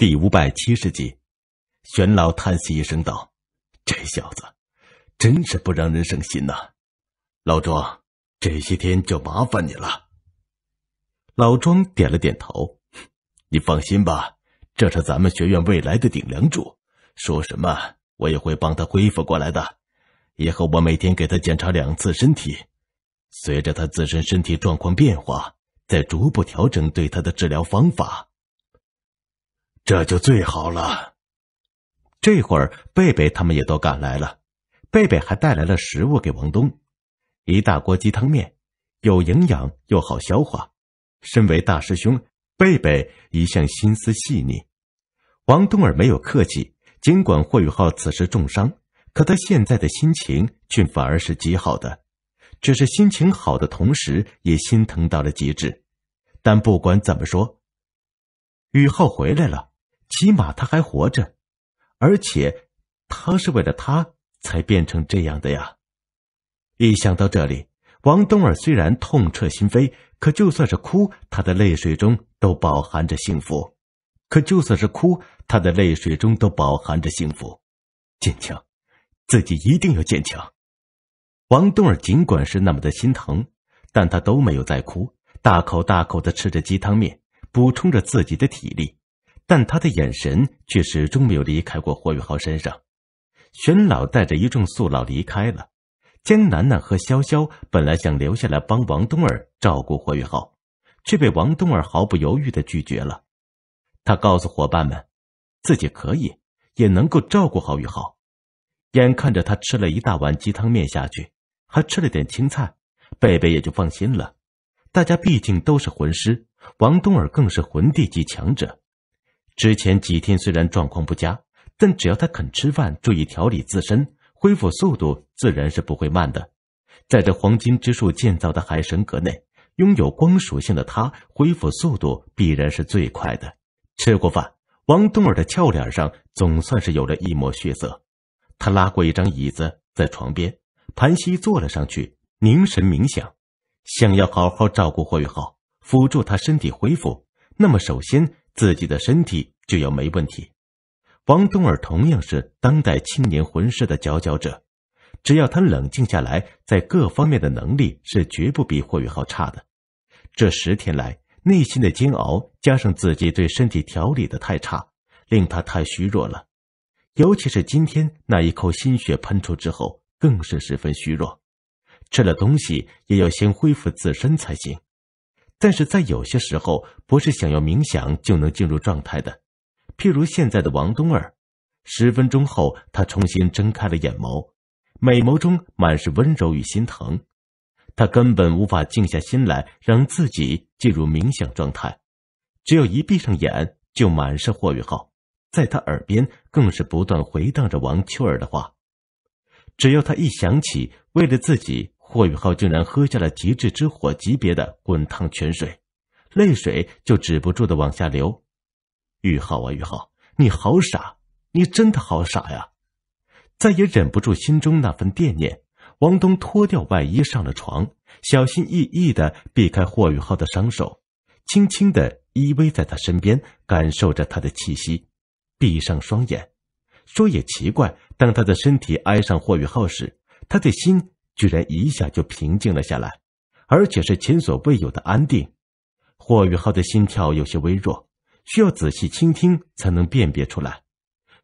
第五百七十集，玄老叹息一声道：“这小子，真是不让人省心呐！老庄，这些天就麻烦你了。”老庄点了点头：“你放心吧，这是咱们学院未来的顶梁柱，说什么我也会帮他恢复过来的。以后我每天给他检查两次身体，随着他自身身体状况变化，再逐步调整对他的治疗方法。”这就最好了。这会儿，贝贝他们也都赶来了。贝贝还带来了食物给王东，一大锅鸡汤面，有营养又好消化。身为大师兄，贝贝一向心思细腻。王东儿没有客气，尽管霍宇浩此时重伤，可他现在的心情却反而是极好的。只是心情好的同时，也心疼到了极致。但不管怎么说，雨浩回来了。起码他还活着，而且他是为了他才变成这样的呀！一想到这里，王冬儿虽然痛彻心扉，可就算是哭，他的泪水中都饱含着幸福。可就算是哭，他的泪水中都饱含着幸福。坚强，自己一定要坚强。王冬儿尽管是那么的心疼，但他都没有再哭，大口大口的吃着鸡汤面，补充着自己的体力。但他的眼神却始终没有离开过霍雨浩身上。玄老带着一众宿老离开了。江楠楠和潇潇本来想留下来帮王东儿照顾霍雨浩，却被王东儿毫不犹豫的拒绝了。他告诉伙伴们，自己可以，也能够照顾好雨浩。眼看着他吃了一大碗鸡汤面下去，还吃了点青菜，贝贝也就放心了。大家毕竟都是魂师，王东儿更是魂帝级强者。之前几天虽然状况不佳，但只要他肯吃饭，注意调理自身，恢复速度自然是不会慢的。在这黄金之树建造的海神阁内，拥有光属性的他，恢复速度必然是最快的。吃过饭，王东儿的俏脸上总算是有了一抹血色。他拉过一张椅子，在床边盘膝坐了上去，凝神冥想，想要好好照顾霍雨浩，辅助他身体恢复。那么首先。自己的身体就要没问题。王东儿同样是当代青年魂师的佼佼者，只要他冷静下来，在各方面的能力是绝不比霍宇浩差的。这十天来，内心的煎熬加上自己对身体调理的太差，令他太虚弱了。尤其是今天那一口心血喷出之后，更是十分虚弱。吃了东西也要先恢复自身才行。但是在有些时候，不是想要冥想就能进入状态的。譬如现在的王冬儿，十分钟后，他重新睁开了眼眸，美眸中满是温柔与心疼。他根本无法静下心来让自己进入冥想状态，只要一闭上眼，就满是霍雨浩，在他耳边更是不断回荡着王秋儿的话。只要他一想起为了自己。霍宇浩竟然喝下了极致之火级别的滚烫泉水，泪水就止不住的往下流。宇浩啊，宇浩，你好傻，你真的好傻呀！再也忍不住心中那份惦念，王东脱掉外衣上了床，小心翼翼的避开霍宇浩的双手，轻轻的依偎在他身边，感受着他的气息，闭上双眼。说也奇怪，当他的身体挨上霍宇浩时，他的心……居然一下就平静了下来，而且是前所未有的安定。霍宇浩的心跳有些微弱，需要仔细倾听才能辨别出来。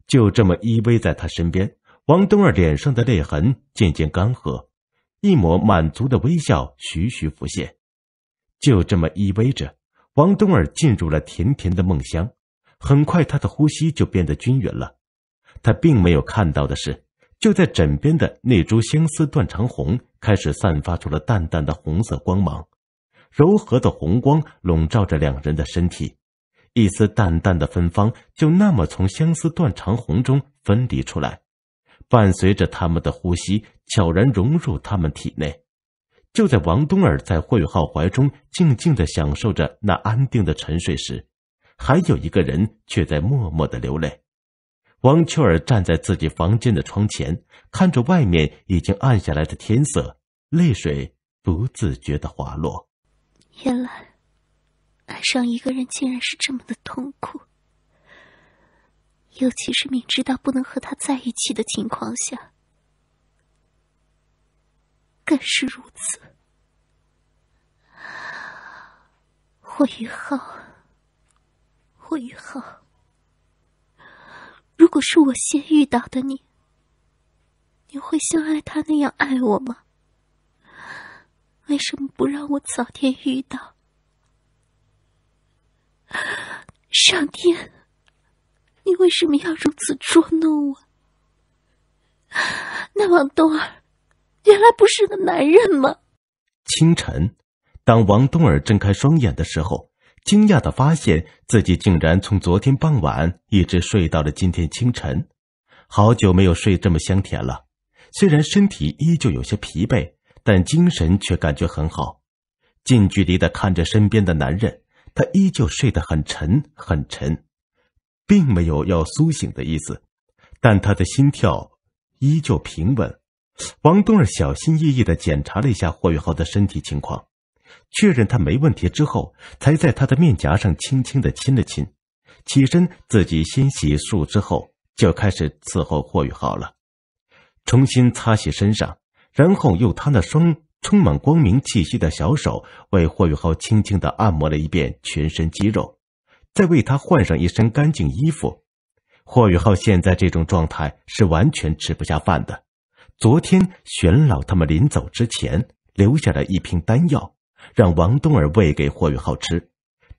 就这么依偎在他身边，王东儿脸上的泪痕渐渐干涸，一抹满足的微笑徐徐浮现。就这么依偎着，王东儿进入了甜甜的梦乡。很快，他的呼吸就变得均匀了。他并没有看到的是。就在枕边的那株相思断肠红开始散发出了淡淡的红色光芒，柔和的红光笼罩着两人的身体，一丝淡淡的芬芳就那么从相思断肠红中分离出来，伴随着他们的呼吸悄然融入他们体内。就在王冬儿在霍宇浩怀中静静的享受着那安定的沉睡时，还有一个人却在默默的流泪。王秋儿站在自己房间的窗前，看着外面已经暗下来的天色，泪水不自觉的滑落。原来，爱上一个人竟然是这么的痛苦，尤其是明知道不能和他在一起的情况下，更是如此。霍以浩，霍以浩。如果是我先遇到的你，你会像爱他那样爱我吗？为什么不让我早点遇到？上天，你为什么要如此捉弄我？那王东儿，原来不是个男人吗？清晨，当王东儿睁开双眼的时候。惊讶的发现自己竟然从昨天傍晚一直睡到了今天清晨，好久没有睡这么香甜了。虽然身体依旧有些疲惫，但精神却感觉很好。近距离的看着身边的男人，他依旧睡得很沉很沉，并没有要苏醒的意思，但他的心跳依旧平稳。王东儿小心翼翼的检查了一下霍雨浩的身体情况。确认他没问题之后，才在他的面颊上轻轻的亲了亲，起身自己先洗漱之后，就开始伺候霍雨浩了。重新擦洗身上，然后用他那双充满光明气息的小手，为霍雨浩轻轻的按摩了一遍全身肌肉，再为他换上一身干净衣服。霍雨浩现在这种状态是完全吃不下饭的。昨天玄老他们临走之前留下了一瓶丹药。让王冬儿喂给霍雨浩吃，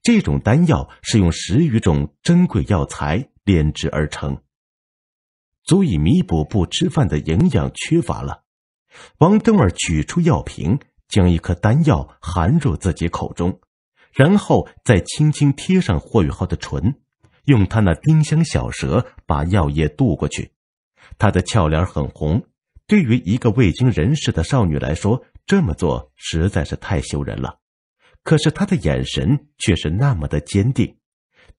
这种丹药是用十余种珍贵药材炼制而成，足以弥补不吃饭的营养缺乏了。王冬儿取出药瓶，将一颗丹药含入自己口中，然后再轻轻贴上霍雨浩的唇，用他那丁香小舌把药液渡过去。他的俏脸很红。对于一个未经人事的少女来说，这么做实在是太羞人了。可是她的眼神却是那么的坚定。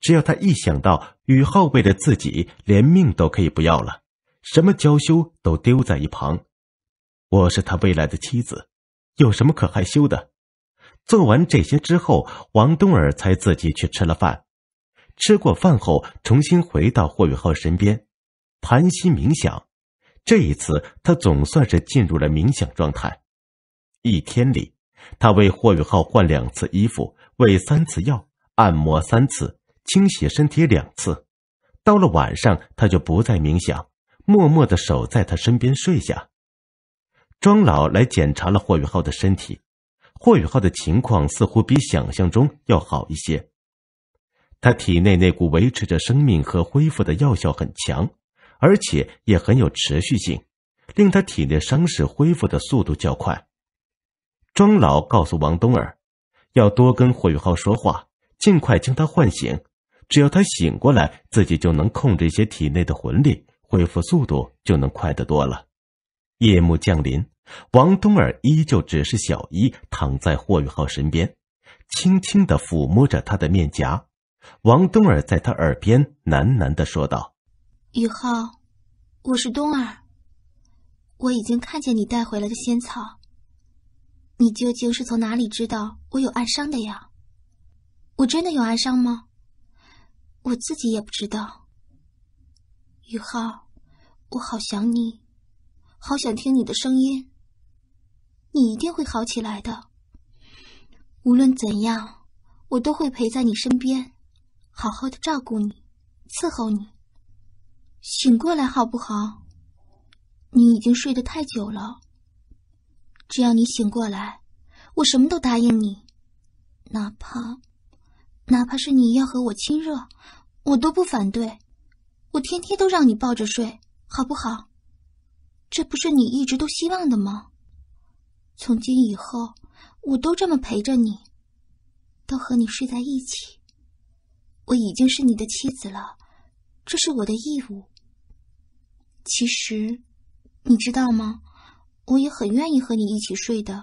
只要她一想到雨浩为了自己连命都可以不要了，什么娇羞都丢在一旁。我是他未来的妻子，有什么可害羞的？做完这些之后，王冬儿才自己去吃了饭。吃过饭后，重新回到霍雨浩身边，盘膝冥想。这一次，他总算是进入了冥想状态。一天里，他为霍宇浩换两次衣服，喂三次药，按摩三次，清洗身体两次。到了晚上，他就不再冥想，默默的守在他身边睡下。庄老来检查了霍宇浩的身体，霍宇浩的情况似乎比想象中要好一些。他体内那股维持着生命和恢复的药效很强。而且也很有持续性，令他体内伤势恢复的速度较快。庄老告诉王东儿，要多跟霍宇浩说话，尽快将他唤醒。只要他醒过来，自己就能控制一些体内的魂力，恢复速度就能快得多了。夜幕降临，王东儿依旧只是小一躺在霍宇浩身边，轻轻的抚摸着他的面颊。王东儿在他耳边喃喃的说道。雨浩，我是冬儿。我已经看见你带回来的仙草。你究竟是从哪里知道我有暗伤的呀？我真的有暗伤吗？我自己也不知道。雨浩，我好想你，好想听你的声音。你一定会好起来的。无论怎样，我都会陪在你身边，好好的照顾你，伺候你。醒过来好不好？你已经睡得太久了。只要你醒过来，我什么都答应你，哪怕哪怕是你要和我亲热，我都不反对。我天天都让你抱着睡，好不好？这不是你一直都希望的吗？从今以后，我都这么陪着你，都和你睡在一起。我已经是你的妻子了。这是我的义务。其实，你知道吗？我也很愿意和你一起睡的。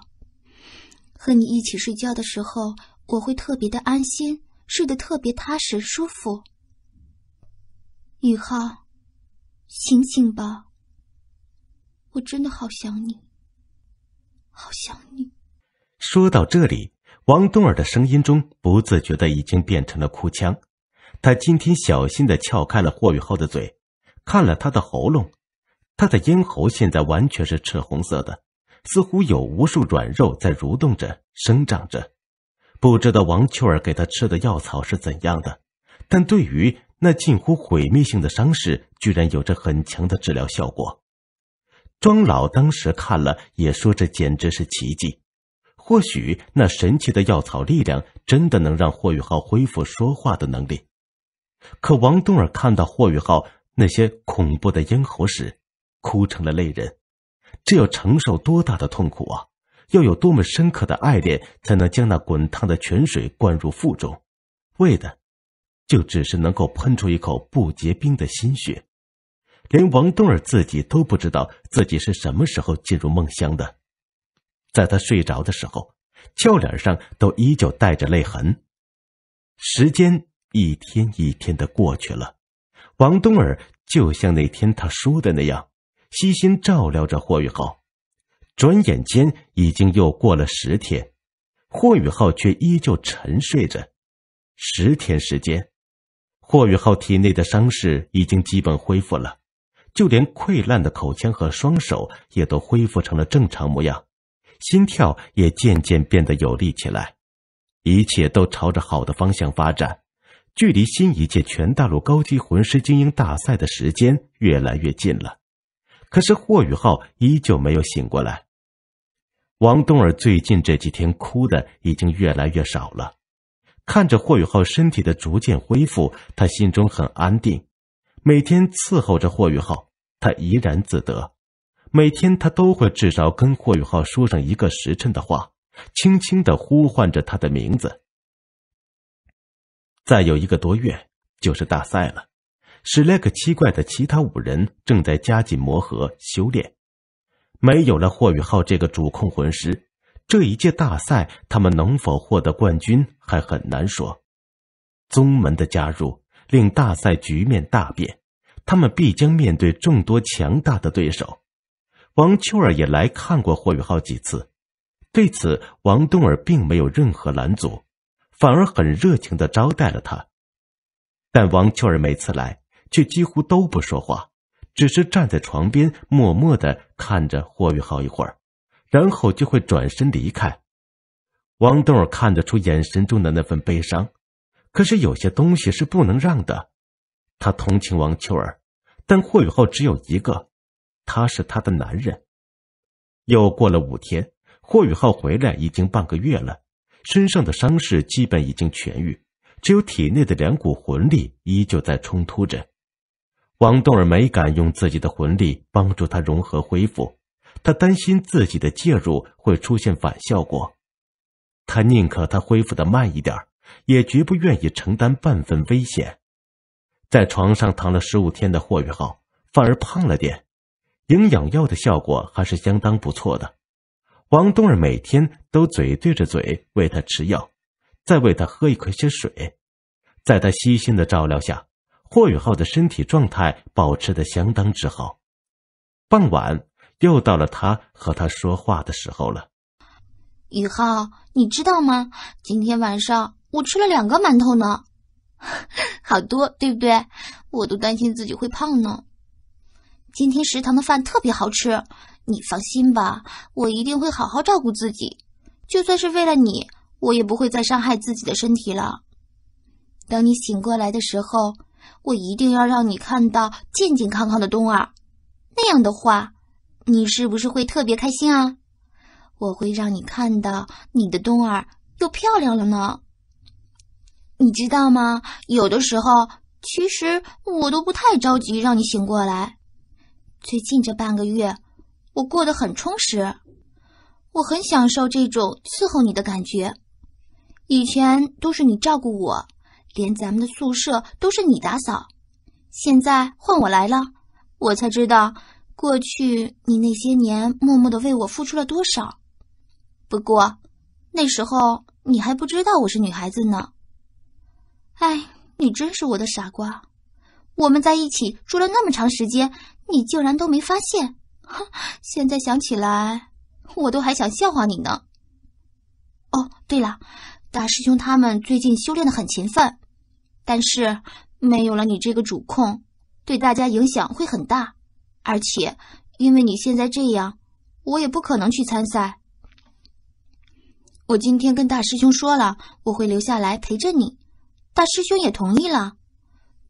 和你一起睡觉的时候，我会特别的安心，睡得特别踏实、舒服。雨浩，醒醒吧！我真的好想你，好想你。说到这里，王冬儿的声音中不自觉的已经变成了哭腔。他今天小心的撬开了霍雨浩的嘴，看了他的喉咙，他的咽喉现在完全是赤红色的，似乎有无数软肉在蠕动着、生长着。不知道王秋儿给他吃的药草是怎样的，但对于那近乎毁灭性的伤势，居然有着很强的治疗效果。庄老当时看了，也说这简直是奇迹。或许那神奇的药草力量真的能让霍雨浩恢复说话的能力。可王冬儿看到霍雨浩那些恐怖的咽喉时，哭成了泪人。这要承受多大的痛苦啊！要有多么深刻的爱恋，才能将那滚烫的泉水灌入腹中？为的，就只是能够喷出一口不结冰的心血。连王冬儿自己都不知道自己是什么时候进入梦乡的。在他睡着的时候，俏脸上都依旧带着泪痕。时间。一天一天的过去了，王冬儿就像那天他说的那样，悉心照料着霍雨浩。转眼间已经又过了十天，霍雨浩却依旧沉睡着。十天时间，霍雨浩体内的伤势已经基本恢复了，就连溃烂的口腔和双手也都恢复成了正常模样，心跳也渐渐变得有力起来，一切都朝着好的方向发展。距离新一届全大陆高级魂师精英大赛的时间越来越近了，可是霍雨浩依旧没有醒过来。王冬儿最近这几天哭的已经越来越少了，看着霍雨浩身体的逐渐恢复，他心中很安定。每天伺候着霍雨浩，他怡然自得。每天他都会至少跟霍雨浩说上一个时辰的话，轻轻的呼唤着他的名字。再有一个多月就是大赛了，史莱克七怪的其他五人正在加紧磨合修炼。没有了霍雨浩这个主控魂师，这一届大赛他们能否获得冠军还很难说。宗门的加入令大赛局面大变，他们必将面对众多强大的对手。王秋儿也来看过霍雨浩几次，对此王东儿并没有任何拦阻。反而很热情的招待了他，但王秋儿每次来却几乎都不说话，只是站在床边默默的看着霍雨浩一会儿，然后就会转身离开。王豆儿看得出眼神中的那份悲伤，可是有些东西是不能让的。他同情王秋儿，但霍雨浩只有一个，他是他的男人。又过了五天，霍雨浩回来已经半个月了。身上的伤势基本已经痊愈，只有体内的两股魂力依旧在冲突着。王栋儿没敢用自己的魂力帮助他融合恢复，他担心自己的介入会出现反效果。他宁可他恢复的慢一点，也绝不愿意承担半分危险。在床上躺了十五天的霍雨浩反而胖了点，营养药的效果还是相当不错的。王冬儿每天都嘴对着嘴喂他吃药，再喂他喝一些水。在他悉心的照料下，霍雨浩的身体状态保持的相当之好。傍晚又到了他和他说话的时候了。雨浩，你知道吗？今天晚上我吃了两个馒头呢，好多，对不对？我都担心自己会胖呢。今天食堂的饭特别好吃。你放心吧，我一定会好好照顾自己。就算是为了你，我也不会再伤害自己的身体了。等你醒过来的时候，我一定要让你看到健健康康的冬儿。那样的话，你是不是会特别开心啊？我会让你看到你的冬儿又漂亮了呢。你知道吗？有的时候，其实我都不太着急让你醒过来。最近这半个月。我过得很充实，我很享受这种伺候你的感觉。以前都是你照顾我，连咱们的宿舍都是你打扫。现在换我来了，我才知道过去你那些年默默的为我付出了多少。不过，那时候你还不知道我是女孩子呢。哎，你真是我的傻瓜！我们在一起住了那么长时间，你竟然都没发现。哼，现在想起来，我都还想笑话你呢。哦，对了，大师兄他们最近修炼的很勤奋，但是没有了你这个主控，对大家影响会很大。而且因为你现在这样，我也不可能去参赛。我今天跟大师兄说了，我会留下来陪着你，大师兄也同意了。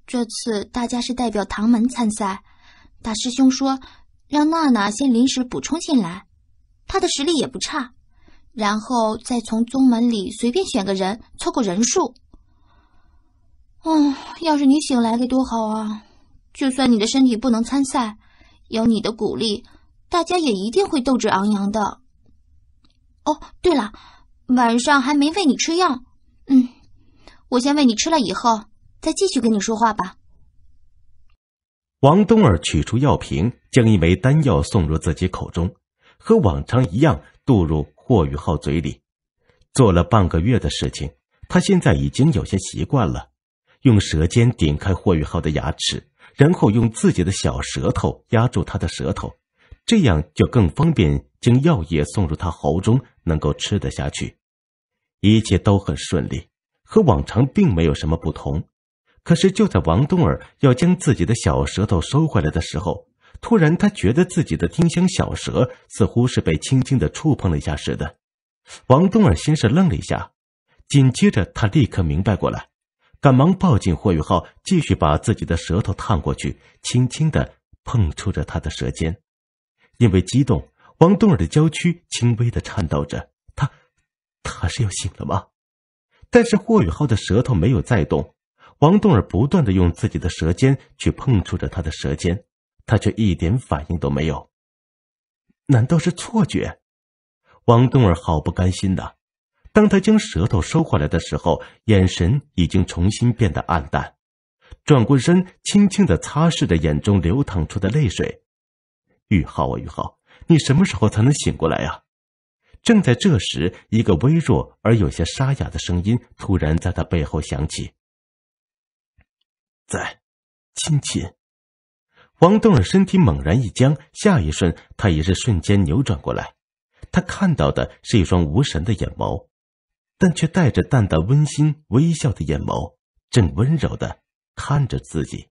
这次大家是代表唐门参赛，大师兄说。让娜娜先临时补充进来，她的实力也不差，然后再从宗门里随便选个人凑够人数。啊，要是你醒来该多好啊！就算你的身体不能参赛，有你的鼓励，大家也一定会斗志昂扬的。哦，对了，晚上还没喂你吃药，嗯，我先喂你吃了以后，再继续跟你说话吧。王东儿取出药瓶，将一枚丹药送入自己口中，和往常一样渡入霍宇浩嘴里。做了半个月的事情，他现在已经有些习惯了。用舌尖顶开霍宇浩的牙齿，然后用自己的小舌头压住他的舌头，这样就更方便将药液送入他喉中，能够吃得下去。一切都很顺利，和往常并没有什么不同。可是就在王冬儿要将自己的小舌头收回来的时候，突然他觉得自己的丁香小舌似乎是被轻轻的触碰了一下似的。王冬儿先是愣了一下，紧接着他立刻明白过来，赶忙抱紧霍宇浩，继续把自己的舌头探过去，轻轻的碰触着他的舌尖。因为激动，王冬儿的娇躯轻微的颤抖着。他，他是要醒了吗？但是霍宇浩的舌头没有再动。王东儿不断的用自己的舌尖去碰触着他的舌尖，他却一点反应都没有。难道是错觉？王东儿好不甘心的，当他将舌头收回来的时候，眼神已经重新变得暗淡，转过身，轻轻的擦拭着眼中流淌出的泪水。玉浩啊，玉浩，你什么时候才能醒过来呀？正在这时，一个微弱而有些沙哑的声音突然在他背后响起。在，亲亲，王东儿身体猛然一僵，下一瞬，他也是瞬间扭转过来，他看到的是一双无神的眼眸，但却带着淡淡温馨微笑的眼眸，正温柔的看着自己。